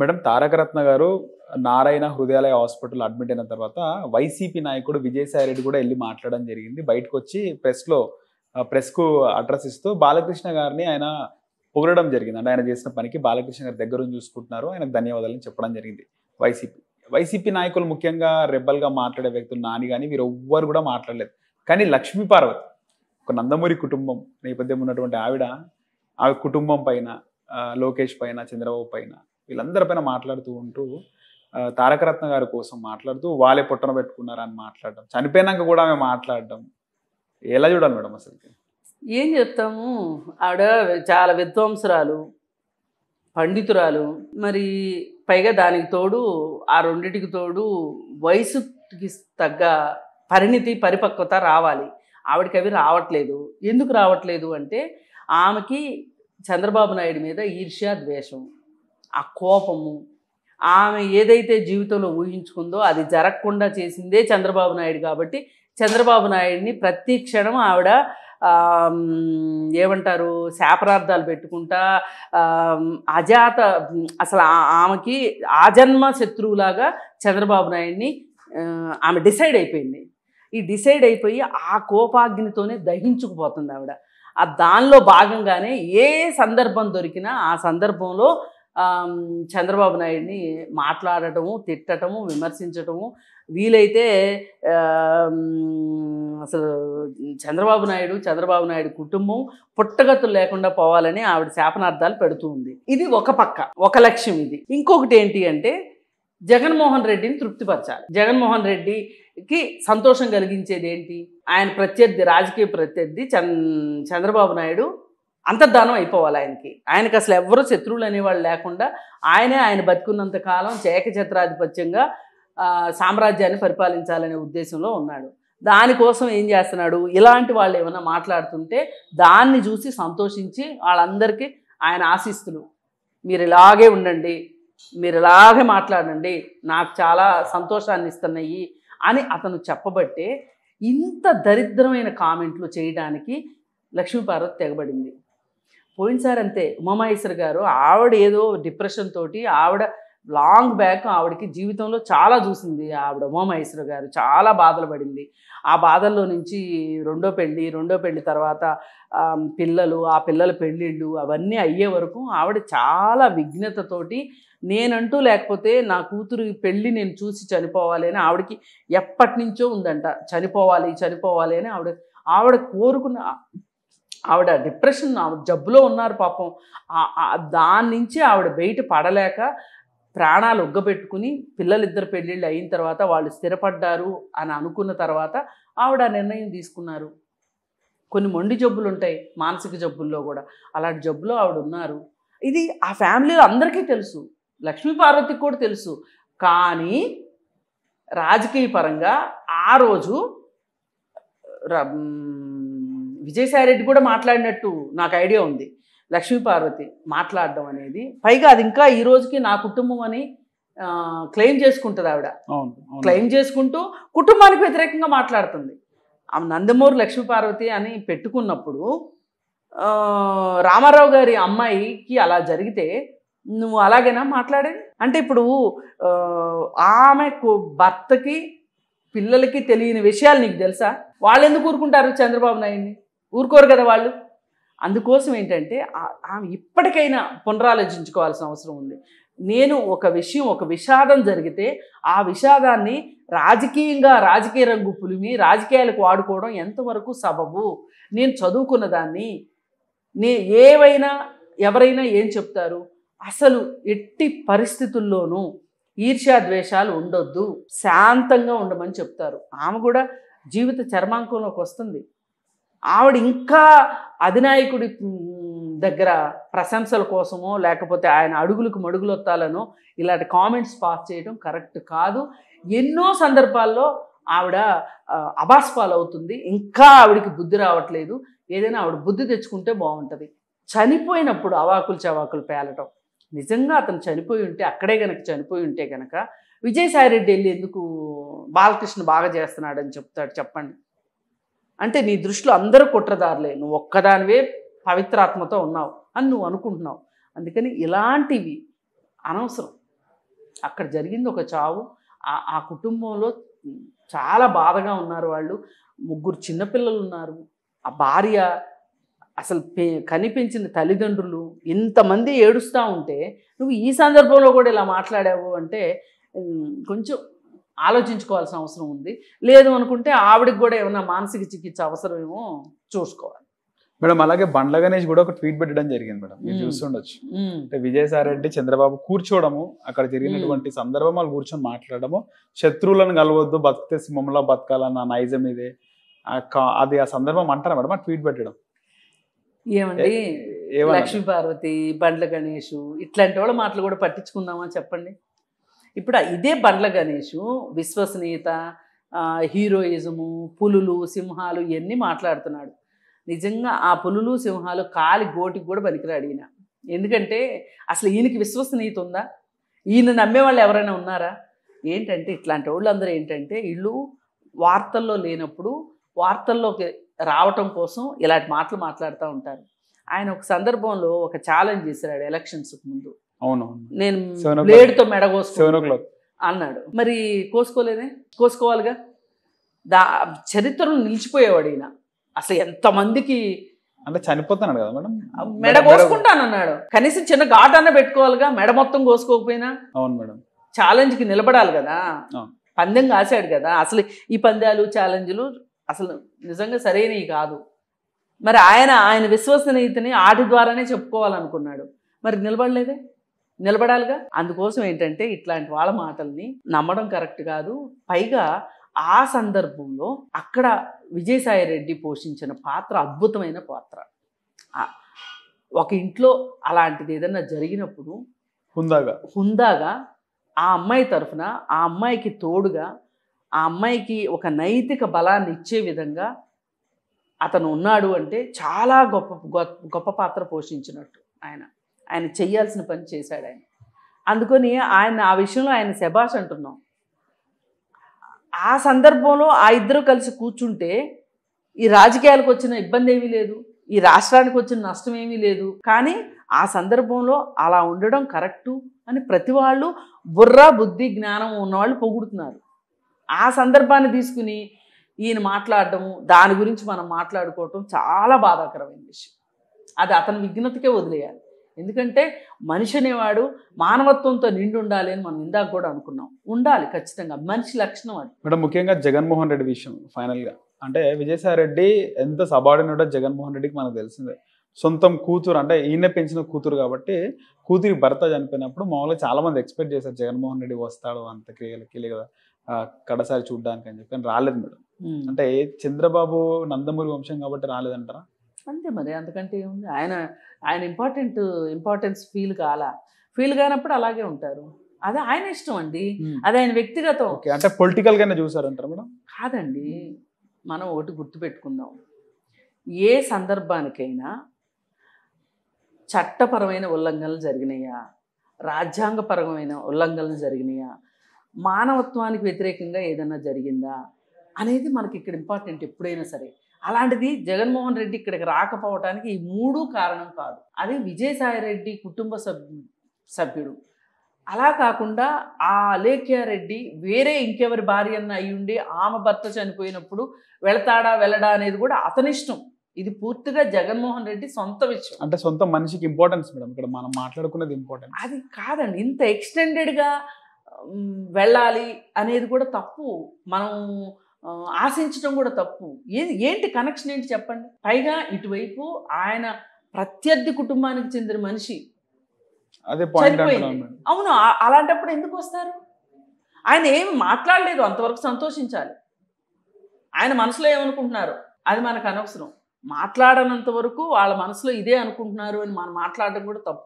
madam Tarakaratna గారు Narayana Hrudayalaya hospital admit అయిన తర్వాత వైసీపీ నాయకుడు విజయసాయి రెడ్డి కూడా వెళ్ళి మాట్లాడడం జరిగింది బయటకు వచ్చి ప్రెస్లో ప్రెస్కు అడ్రస్ ఇస్తూ బాలకృష్ణ గారిని ఆయన పొగడడం జరిగింది అంటే ఆయన చేసిన పనికి బాలకృష్ణ గారి దగ్గర చూసుకుంటున్నారు ఆయనకు ధన్యవాదాలని చెప్పడం జరిగింది వైసీపీ వైసీపీ నాయకులు ముఖ్యంగా రెబ్బల్గా మాట్లాడే వ్యక్తులు నాని కానీ వీరు ఎవ్వరు కూడా మాట్లాడలేదు కానీ లక్ష్మీ పార్వతి ఒక నందమూరి కుటుంబం నేపథ్యం ఉన్నటువంటి ఆవిడ ఆ కుటుంబం పైన లోకేష్ పైన చంద్రబాబు పైన వీళ్ళందరిపైన మాట్లాడుతూ ఉంటూ తారకరత్న గారి కోసం మాట్లాడుతూ వాళ్ళే పుట్టన పెట్టుకున్నారు అని మాట్లాడడం చనిపోయినాక కూడా ఆమె మాట్లాడడం ఎలా చూడాలి మేడం అసలు ఏం చెప్తాము ఆవిడ చాలా విద్వాంసురాలు పండితురాలు మరి పైగా దానికి తోడు ఆ రెండింటికి తోడు వయసుకి తగ్గ పరిణితి పరిపక్వత రావాలి ఆవిడకి అవి రావట్లేదు ఎందుకు రావట్లేదు అంటే ఆమెకి చంద్రబాబు నాయుడు మీద ఈర్ష్యా ద్వేషం ఆ కోపము ఆమె ఏదైతే జీవితంలో ఊహించుకుందో అది జరగకుండా చేసిందే చంద్రబాబు నాయుడు కాబట్టి చంద్రబాబు నాయుడిని ప్రతి క్షణం ఆవిడ ఏమంటారు శాపరార్థాలు పెట్టుకుంటా అజాత అసలు ఆమెకి ఆజన్మ శత్రువులాగా చంద్రబాబు నాయుడిని ఆమె డిసైడ్ అయిపోయింది ఈ డిసైడ్ అయిపోయి ఆ కోపాగ్నితోనే దహించుకుపోతుంది ఆవిడ ఆ దానిలో భాగంగానే ఏ సందర్భం దొరికినా ఆ సందర్భంలో చంద్రబాబు నాయుడిని మాట్లాడటము తిట్టడము విమర్శించటము వీలైతే అసలు చంద్రబాబు నాయుడు చంద్రబాబు నాయుడు కుటుంబం పుట్టగతులు లేకుండా పోవాలని ఆవిడ శాపనార్థాలు పెడుతూ ఉంది ఇది ఒక పక్క ఒక లక్ష్యం ఇది ఇంకొకటి ఏంటి అంటే జగన్మోహన్ రెడ్డిని తృప్తిపరచాలి జగన్మోహన్ రెడ్డికి సంతోషం కలిగించేది ఏంటి ఆయన ప్రత్యర్థి రాజకీయ ప్రత్యర్థి చంద్రబాబు నాయుడు అంతర్ధానం అయిపోవాలి ఆయనకి ఆయనకి అసలు ఎవరు శత్రువులు అనేవాళ్ళు లేకుండా ఆయనే ఆయన బతుకున్నంత కాలం చేకచత్రాధిపత్యంగా సామ్రాజ్యాన్ని పరిపాలించాలనే ఉద్దేశంలో ఉన్నాడు దానికోసం ఏం చేస్తున్నాడు ఇలాంటి వాళ్ళు ఏమైనా మాట్లాడుతుంటే దాన్ని చూసి సంతోషించి వాళ్ళందరికీ ఆయన ఆశిస్తులు మీరు ఇలాగే ఉండండి మీరు ఇలాగే మాట్లాడండి నాకు చాలా సంతోషాన్ని ఇస్తున్నాయి అని అతను చెప్పబట్టే ఇంత దరిద్రమైన కామెంట్లు చేయడానికి లక్ష్మీపార్వతి తెగబడింది పోయినసారి అంతే ఉమామహేశ్వర్ గారు ఆవిడ ఏదో డిప్రెషన్ తోటి ఆవిడ లాంగ్ బ్యాక్ ఆవిడకి జీవితంలో చాలా చూసింది ఆవిడ ఉమామహేశ్వర గారు చాలా బాధలు పడింది ఆ బాధల్లో నుంచి రెండో పెళ్ళి రెండో పెళ్ళి తర్వాత పిల్లలు ఆ పిల్లల పెళ్ళిళ్ళు అవన్నీ అయ్యే వరకు ఆవిడ చాలా విఘ్నతతోటి నేనంటూ లేకపోతే నా కూతురు పెళ్ళి నేను చూసి చనిపోవాలి అని ఆవిడకి ఎప్పటి నుంచో ఉందంట చనిపోవాలి చనిపోవాలి అని ఆవిడ ఆవిడ కోరుకున్న ఆవిడ డిప్రెషన్ జబ్బులో ఉన్నారు పాపం దాని నుంచి ఆవిడ బయట పడలేక ప్రాణాలు ఒగ్గబెట్టుకుని పిల్లలిద్దరు పెళ్ళిళ్ళు అయిన తర్వాత వాళ్ళు స్థిరపడ్డారు అని అనుకున్న తర్వాత ఆవిడ నిర్ణయం తీసుకున్నారు కొన్ని మొండి జబ్బులు ఉంటాయి మానసిక జబ్బుల్లో కూడా అలాంటి జబ్బులో ఆవిడ ఉన్నారు ఇది ఆ ఫ్యామిలీలో అందరికీ తెలుసు లక్ష్మీపార్వతికి కూడా తెలుసు కానీ రాజకీయ పరంగా ఆ రోజు విజయసాయిరెడ్డి కూడా మాట్లాడినట్టు నాకు ఐడియా ఉంది లక్ష్మీపార్వతి మాట్లాడడం అనేది పైగా అది ఇంకా ఈ రోజుకి నా కుటుంబం అని క్లెయిమ్ చేసుకుంటుంది ఆవిడ క్లెయిమ్ చేసుకుంటూ కుటుంబానికి వ్యతిరేకంగా మాట్లాడుతుంది ఆమె నందమూరు లక్ష్మీపార్వతి అని పెట్టుకున్నప్పుడు రామారావు గారి అమ్మాయికి అలా జరిగితే నువ్వు అలాగేనా మాట్లాడేది అంటే ఇప్పుడు ఆమె భర్తకి పిల్లలకి తెలియని విషయాలు నీకు తెలుసా వాళ్ళు ఎందుకు ఊరుకుంటారు చంద్రబాబు నాయుడిని ఊరుకోరు కదా వాళ్ళు అందుకోసం ఏంటంటే ఆమె ఇప్పటికైనా పునరాలోచించుకోవాల్సిన అవసరం ఉంది నేను ఒక విషయం ఒక విషాదం జరిగితే ఆ విషాదాన్ని రాజకీయంగా రాజకీయ రంగు పులిమి రాజకీయాలకు వాడుకోవడం ఎంతవరకు సబబు నేను చదువుకున్న దాన్ని నే ఏవైనా ఎవరైనా ఏం చెప్తారు అసలు ఎట్టి పరిస్థితుల్లోనూ ఈర్ష్యాద్వేషాలు ఉండొద్దు శాంతంగా ఉండమని చెప్తారు ఆమె కూడా జీవిత చర్మాంకంలోకి వస్తుంది ఆవిడ ఇంకా అధినాయకుడి దగ్గర ప్రశంసల కోసమో లేకపోతే ఆయన అడుగులకు మడుగులొత్తాలనో ఇలాంటి కామెంట్స్ పాస్ చేయడం కరెక్ట్ కాదు ఎన్నో సందర్భాల్లో ఆవిడ అబాస్ అవుతుంది ఇంకా ఆవిడకి బుద్ధి రావట్లేదు ఏదైనా ఆవిడ బుద్ధి తెచ్చుకుంటే బాగుంటుంది చనిపోయినప్పుడు అవాకులు చవాకులు పేలటం నిజంగా అతను చనిపోయి ఉంటే అక్కడే కనుక చనిపోయి ఉంటే కనుక విజయసాయిరెడ్డి వెళ్ళి ఎందుకు బాలకృష్ణ బాగా చేస్తున్నాడని చెప్తాడు చెప్పండి అంటే నీ దృష్టిలో అందరూ కుట్రదారులే నువ్వు ఒక్కదానివే పవిత్రాత్మతో ఉన్నావు అని నువ్వు అనుకుంటున్నావు అందుకని ఇలాంటివి అనవసరం అక్కడ జరిగింది ఒక చావు ఆ కుటుంబంలో చాలా బాధగా ఉన్నారు వాళ్ళు ముగ్గురు చిన్నపిల్లలు ఉన్నారు ఆ భార్య అసలు కనిపించిన తల్లిదండ్రులు ఇంతమంది ఏడుస్తూ ఉంటే నువ్వు ఈ సందర్భంలో కూడా ఇలా మాట్లాడావు అంటే కొంచెం ఆలోచించుకోవాల్సిన అవసరం ఉంది లేదు అనుకుంటే ఆవిడకి కూడా ఏమైనా మానసిక చికిత్స అవసరమేమో చూసుకోవాలి మేడం అలాగే బండ్ల గణేష్ కూడా ఒక ట్వీట్ పెట్టడం జరిగింది మేడం మీరు చూస్తుండొచ్చు అంటే విజయసాయిరెడ్డి చంద్రబాబు కూర్చోవడము అక్కడ జరిగినటువంటి సందర్భం వాళ్ళు కూర్చొని మాట్లాడడము శత్రువులను కలవద్దు బతికితే సింహంలో బతకాలన్న నైజం ఇదే అది ఆ సందర్భం అంటారా మేడం ఆ ట్వీట్ పెట్టడం ఏమండి లక్ష్మీ పార్వతి బండ్ల గణేష్ ఇట్లాంటి వాళ్ళ మాటలు కూడా పట్టించుకుందామా చెప్పండి ఇప్పుడు ఇదే బండ్ల గణేషు విశ్వసనీయత హీరోయిజము పులులు సింహాలు ఇవన్నీ మాట్లాడుతున్నాడు నిజంగా ఆ పులులు సింహాలు కాలి గోటికి కూడా పనికిరాడు ఈయన ఎందుకంటే అసలు ఈయనకి విశ్వసనీయత ఉందా ఈయన నమ్మేవాళ్ళు ఎవరైనా ఉన్నారా ఏంటంటే ఇట్లాంటి వాళ్ళందరూ ఏంటంటే ఇళ్ళు వార్తల్లో లేనప్పుడు వార్తల్లోకి రావటం కోసం ఇలాంటి మాటలు మాట్లాడుతూ ఉంటారు ఆయన ఒక సందర్భంలో ఒక ఛాలెంజ్ చేశాడు ఎలక్షన్స్కి ముందు అవును నేను అన్నాడు మరి కోసుకోలేదే కోసుకోవాలిగా దా చరిత్రను నిలిచిపోయేవాడు ఈయన అసలు ఎంతమందికి అంటే చనిపోతున్నాడు కదా మేడం మెడ కోసుకుంటాను అన్నాడు కనీసం చిన్న ఘాట్ అన్న పెట్టుకోవాలిగా మెడ మొత్తం కోసుకోకపోయినా అవును మేడం ఛాలెంజ్ కి నిలబడాలి కదా పందెం కాశాడు కదా అసలు ఈ పందాలు ఛాలెంజ్లు అసలు నిజంగా సరైనవి కాదు మరి ఆయన ఆయన విశ్వసనీయతని ఆటి ద్వారానే చెప్పుకోవాలనుకున్నాడు మరి నిలబడలేదే నిలబడాలిగా అందుకోసం ఏంటంటే ఇట్లాంటి వాళ్ళ మాటల్ని నమ్మడం కరెక్ట్ కాదు పైగా ఆ సందర్భంలో అక్కడ విజయసాయి రెడ్డి పోషించిన పాత్ర అద్భుతమైన పాత్ర ఒక ఇంట్లో అలాంటిది ఏదన్నా జరిగినప్పుడు హుందాగా హుందాగా ఆ అమ్మాయి తరఫున ఆ అమ్మాయికి తోడుగా ఆ అమ్మాయికి ఒక నైతిక బలాన్ని ఇచ్చే విధంగా అతను ఉన్నాడు అంటే చాలా గొప్ప గొప్ప పాత్ర పోషించినట్టు ఆయన ఆయన చేయాల్సిన పని చేశాడు ఆయన అందుకని ఆయన ఆ విషయంలో ఆయన శభాష్ అంటున్నాం ఆ సందర్భంలో ఆ ఇద్దరు కలిసి కూర్చుంటే ఈ రాజకీయాలకు వచ్చిన ఇబ్బంది ఏమీ లేదు ఈ రాష్ట్రానికి వచ్చిన నష్టం ఏమీ లేదు కానీ ఆ సందర్భంలో అలా ఉండడం కరెక్టు అని ప్రతి వాళ్ళు బుర్ర బుద్ధి జ్ఞానం ఉన్నవాళ్ళు పొగుడుతున్నారు ఆ సందర్భాన్ని తీసుకుని ఈయన మాట్లాడటం దాని గురించి మనం మాట్లాడుకోవటం చాలా బాధాకరమైన విషయం అది అతని విఘ్నతకే వదిలేయాలి ఎందుకంటే మనిషి అనేవాడు మానవత్వంతో నిండి ఉండాలి అని మనం ఇందాక కూడా అనుకున్నాం ఉండాలి ఖచ్చితంగా మనిషి లక్షణం అది మేడం ముఖ్యంగా జగన్మోహన్ రెడ్డి విషయం ఫైనల్గా అంటే విజయసాయి రెడ్డి ఎంత సబార్డినేటో జగన్మోహన్ రెడ్డికి మనకు తెలిసిందే సొంతం కూతురు అంటే ఈయన పెంచిన కూతురు కాబట్టి కూతురి భర్త చనిపోయినప్పుడు మామూలుగా చాలామంది ఎక్స్పెక్ట్ చేశారు జగన్మోహన్ రెడ్డి వస్తాడు అంత క్రియలకి లేదా కడసారి చూడడానికి అని చెప్పి రాలేదు మేడం అంటే చంద్రబాబు నందమూరి వంశం కాబట్టి రాలేదంటారా అంతే మరి అందుకంటే ఏముంది ఆయన ఆయన ఇంపార్టెంట్ ఇంపార్టెన్స్ ఫీల్ కాలా ఫీల్ కానప్పుడు అలాగే ఉంటారు అదే ఆయన ఇష్టం అండి అది ఆయన వ్యక్తిగతం అంటే పొలిటికల్ గానే చూసారంటారు మేడం కాదండి మనం ఒకటి గుర్తుపెట్టుకుందాం ఏ సందర్భానికైనా చట్టపరమైన ఉల్లంఘనలు జరిగినాయా రాజ్యాంగపరమైన ఉల్లంఘనలు జరిగినాయా మానవత్వానికి వ్యతిరేకంగా ఏదన్నా జరిగిందా అనేది మనకి ఇక్కడ ఇంపార్టెంట్ ఎప్పుడైనా సరే అలాంటిది జగన్మోహన్ రెడ్డి ఇక్కడికి రాకపోవటానికి ఈ మూడు కారణం కాదు అది విజయసాయిరెడ్డి కుటుంబ సభ్యుడు అలా కాకుండా ఆ అలేఖ్యారెడ్డి వేరే ఇంకెవరి భార్య భార్యన్న అయ్యుండి ఆమె భర్త చనిపోయినప్పుడు వెళతాడా వెళ్ళడా అనేది కూడా అతని ఇష్టం ఇది పూర్తిగా జగన్మోహన్ రెడ్డి సొంత విషయం అంటే సొంత మనిషికి ఇంపార్టెన్స్ మేడం ఇక్కడ మనం మాట్లాడుకున్నది ఇంపార్టెన్స్ అది కాదండి ఇంత ఎక్స్టెండెడ్గా వెళ్ళాలి అనేది కూడా తప్పు మనం ఆశించడం కూడా తప్పు ఏది ఏంటి కనెక్షన్ ఏంటి చెప్పండి పైగా ఇటువైపు ఆయన ప్రత్యర్థి కుటుంబానికి చెందిన మనిషి అదే అవును అలాంటప్పుడు ఎందుకు వస్తారు ఆయన ఏమి మాట్లాడలేదు అంతవరకు సంతోషించాలి ఆయన మనసులో ఏమనుకుంటున్నారు అది మనకు అనవసరం మాట్లాడనంత వరకు వాళ్ళ మనసులో ఇదే అనుకుంటున్నారు అని మనం మాట్లాడడం కూడా తప్పు